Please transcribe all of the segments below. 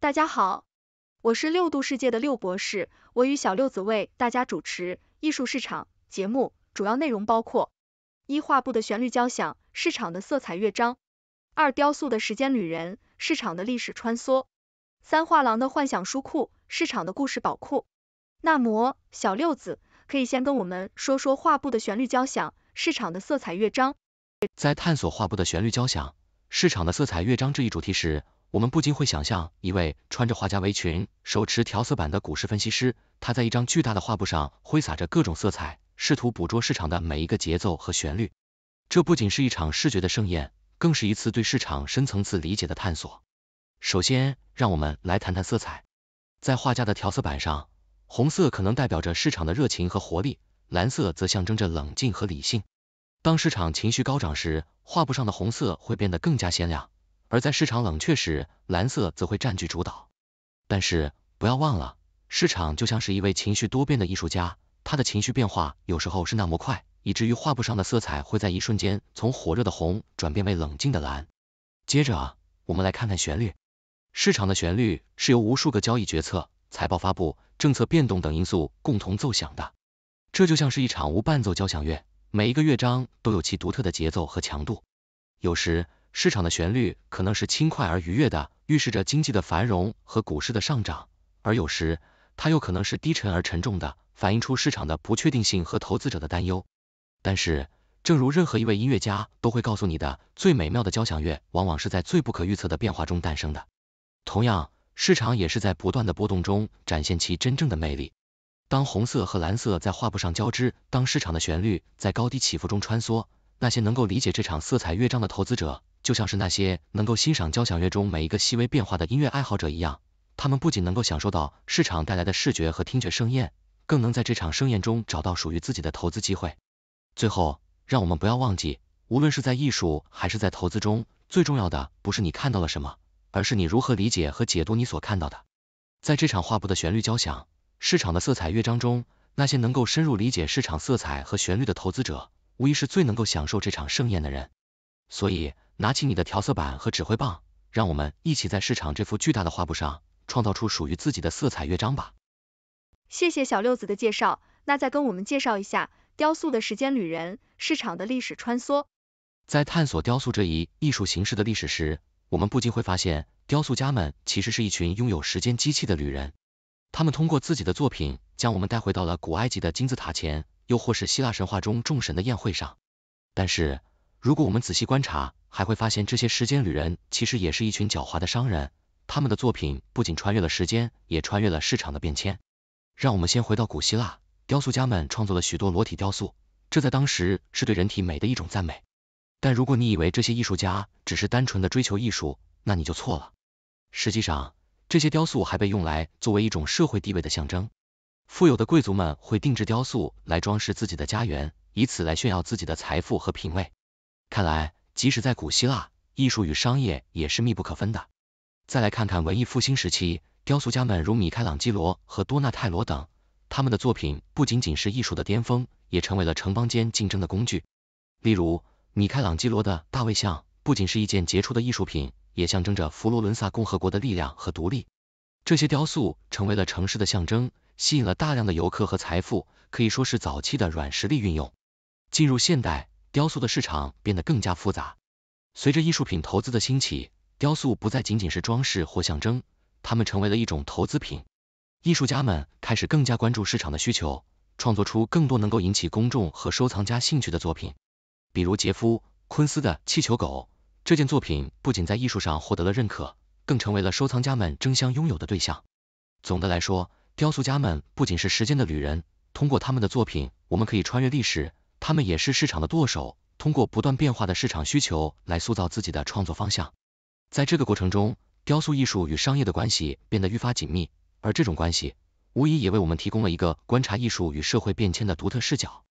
大家好，我是六度世界的六博士，我与小六子为大家主持艺术市场节目，主要内容包括：一、画布的旋律交响，市场的色彩乐章；二、雕塑的时间旅人，市场的历史穿梭；三、画廊的幻想书库，市场的故事宝库。那么，小六子可以先跟我们说说画布的旋律交响，市场的色彩乐章。在探索画布的旋律交响，市场的色彩乐章这一主题时，我们不禁会想象一位穿着画家围裙、手持调色板的股市分析师，他在一张巨大的画布上挥洒着各种色彩，试图捕捉市场的每一个节奏和旋律。这不仅是一场视觉的盛宴，更是一次对市场深层次理解的探索。首先，让我们来谈谈色彩。在画家的调色板上，红色可能代表着市场的热情和活力，蓝色则象征着冷静和理性。当市场情绪高涨时，画布上的红色会变得更加鲜亮。而在市场冷却时，蓝色则会占据主导。但是不要忘了，市场就像是一位情绪多变的艺术家，他的情绪变化有时候是那么快，以至于画布上的色彩会在一瞬间从火热的红转变为冷静的蓝。接着，我们来看看旋律。市场的旋律是由无数个交易决策、财报发布、政策变动等因素共同奏响的。这就像是一场无伴奏交响乐，每一个乐章都有其独特的节奏和强度。有时，市场的旋律可能是轻快而愉悦的，预示着经济的繁荣和股市的上涨；而有时，它又可能是低沉而沉重的，反映出市场的不确定性和投资者的担忧。但是，正如任何一位音乐家都会告诉你的，最美妙的交响乐往往是在最不可预测的变化中诞生的。同样，市场也是在不断的波动中展现其真正的魅力。当红色和蓝色在画布上交织，当市场的旋律在高低起伏中穿梭，那些能够理解这场色彩乐章的投资者。就像是那些能够欣赏交响乐中每一个细微变化的音乐爱好者一样，他们不仅能够享受到市场带来的视觉和听觉盛宴，更能在这场盛宴中找到属于自己的投资机会。最后，让我们不要忘记，无论是在艺术还是在投资中，最重要的不是你看到了什么，而是你如何理解和解读你所看到的。在这场画布的旋律交响、市场的色彩乐章中，那些能够深入理解市场色彩和旋律的投资者，无疑是最能够享受这场盛宴的人。所以。拿起你的调色板和指挥棒，让我们一起在市场这幅巨大的画布上，创造出属于自己的色彩乐章吧。谢谢小六子的介绍，那再跟我们介绍一下雕塑的时间旅人，市场的历史穿梭。在探索雕塑这一艺术形式的历史时，我们不禁会发现，雕塑家们其实是一群拥有时间机器的旅人，他们通过自己的作品，将我们带回到了古埃及的金字塔前，又或是希腊神话中众神的宴会上。但是如果我们仔细观察，还会发现这些时间旅人其实也是一群狡猾的商人。他们的作品不仅穿越了时间，也穿越了市场的变迁。让我们先回到古希腊，雕塑家们创作了许多裸体雕塑，这在当时是对人体美的一种赞美。但如果你以为这些艺术家只是单纯的追求艺术，那你就错了。实际上，这些雕塑还被用来作为一种社会地位的象征。富有的贵族们会定制雕塑来装饰自己的家园，以此来炫耀自己的财富和品味。看来，即使在古希腊，艺术与商业也是密不可分的。再来看看文艺复兴时期，雕塑家们如米开朗基罗和多纳泰罗等，他们的作品不仅仅是艺术的巅峰，也成为了城邦间竞争的工具。例如，米开朗基罗的《大卫像》不仅是一件杰出的艺术品，也象征着佛罗伦萨共和国的力量和独立。这些雕塑成为了城市的象征，吸引了大量的游客和财富，可以说是早期的软实力运用。进入现代。雕塑的市场变得更加复杂。随着艺术品投资的兴起，雕塑不再仅仅是装饰或象征，它们成为了一种投资品。艺术家们开始更加关注市场的需求，创作出更多能够引起公众和收藏家兴趣的作品。比如杰夫·昆斯的《气球狗》，这件作品不仅在艺术上获得了认可，更成为了收藏家们争相拥有的对象。总的来说，雕塑家们不仅是时间的旅人，通过他们的作品，我们可以穿越历史。他们也是市场的舵手，通过不断变化的市场需求来塑造自己的创作方向。在这个过程中，雕塑艺术与商业的关系变得愈发紧密，而这种关系无疑也为我们提供了一个观察艺术与社会变迁的独特视角。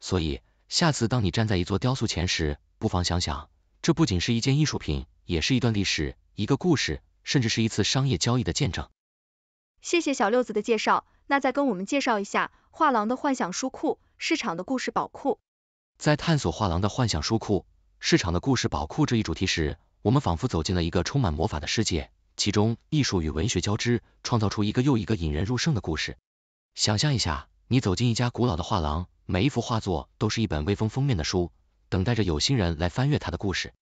所以，下次当你站在一座雕塑前时，不妨想想，这不仅是一件艺术品，也是一段历史、一个故事，甚至是一次商业交易的见证。谢谢小六子的介绍，那再跟我们介绍一下画廊的幻想书库。市场的故事宝库，在探索画廊的幻想书库、市场的故事宝库这一主题时，我们仿佛走进了一个充满魔法的世界，其中艺术与文学交织，创造出一个又一个引人入胜的故事。想象一下，你走进一家古老的画廊，每一幅画作都是一本微风封面的书，等待着有心人来翻阅它的故事。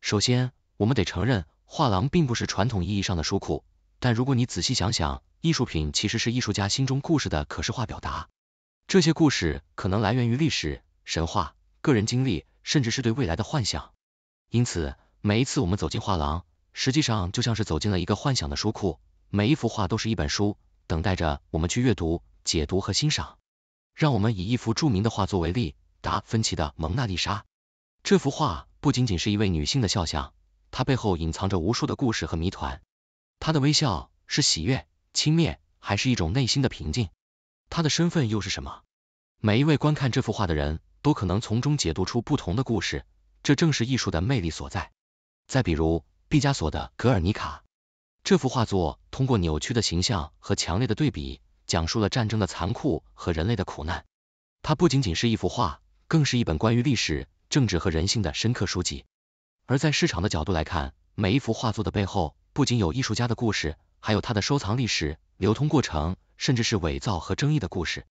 首先，我们得承认，画廊并不是传统意义上的书库，但如果你仔细想想，艺术品其实是艺术家心中故事的可视化表达。这些故事可能来源于历史、神话、个人经历，甚至是对未来的幻想。因此，每一次我们走进画廊，实际上就像是走进了一个幻想的书库。每一幅画都是一本书，等待着我们去阅读、解读和欣赏。让我们以一幅著名的画作为例，达芬奇的《蒙娜丽莎》。这幅画不仅仅是一位女性的肖像，它背后隐藏着无数的故事和谜团。她的微笑是喜悦、轻蔑，还是一种内心的平静？他的身份又是什么？每一位观看这幅画的人都可能从中解读出不同的故事，这正是艺术的魅力所在。再比如毕加索的《格尔尼卡》，这幅画作通过扭曲的形象和强烈的对比，讲述了战争的残酷和人类的苦难。它不仅仅是一幅画，更是一本关于历史、政治和人性的深刻书籍。而在市场的角度来看，每一幅画作的背后不仅有艺术家的故事，还有他的收藏历史、流通过程。甚至是伪造和争议的故事，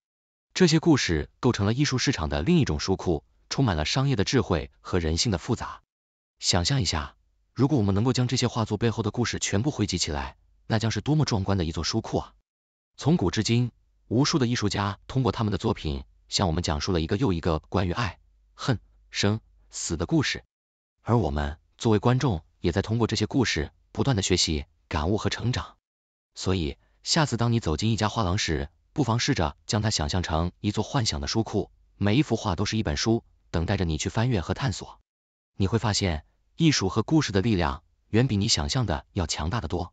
这些故事构成了艺术市场的另一种书库，充满了商业的智慧和人性的复杂。想象一下，如果我们能够将这些画作背后的故事全部汇集起来，那将是多么壮观的一座书库啊！从古至今，无数的艺术家通过他们的作品向我们讲述了一个又一个关于爱、恨、生、死的故事，而我们作为观众，也在通过这些故事不断的学习、感悟和成长。所以，下次当你走进一家画廊时，不妨试着将它想象成一座幻想的书库，每一幅画都是一本书，等待着你去翻阅和探索。你会发现，艺术和故事的力量远比你想象的要强大的多。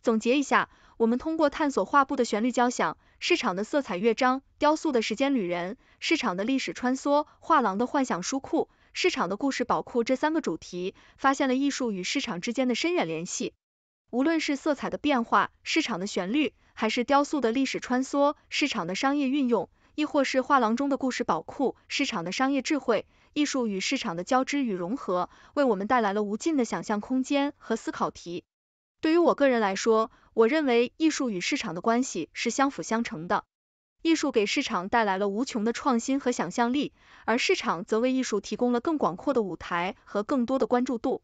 总结一下，我们通过探索画布的旋律交响、市场的色彩乐章、雕塑的时间旅人、市场的历史穿梭、画廊的幻想书库、市场的故事宝库这三个主题，发现了艺术与市场之间的深远联系。无论是色彩的变化、市场的旋律，还是雕塑的历史穿梭、市场的商业运用，亦或是画廊中的故事宝库、市场的商业智慧，艺术与市场的交织与融合，为我们带来了无尽的想象空间和思考题。对于我个人来说，我认为艺术与市场的关系是相辅相成的。艺术给市场带来了无穷的创新和想象力，而市场则为艺术提供了更广阔的舞台和更多的关注度。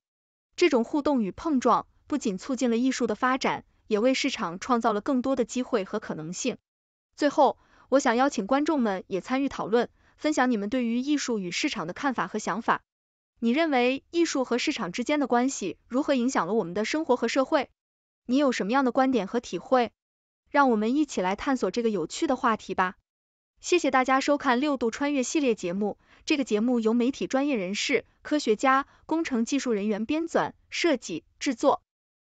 这种互动与碰撞。不仅促进了艺术的发展，也为市场创造了更多的机会和可能性。最后，我想邀请观众们也参与讨论，分享你们对于艺术与市场的看法和想法。你认为艺术和市场之间的关系如何影响了我们的生活和社会？你有什么样的观点和体会？让我们一起来探索这个有趣的话题吧。谢谢大家收看六度穿越系列节目。这个节目由媒体专业人士、科学家、工程技术人员编纂、设计、制作。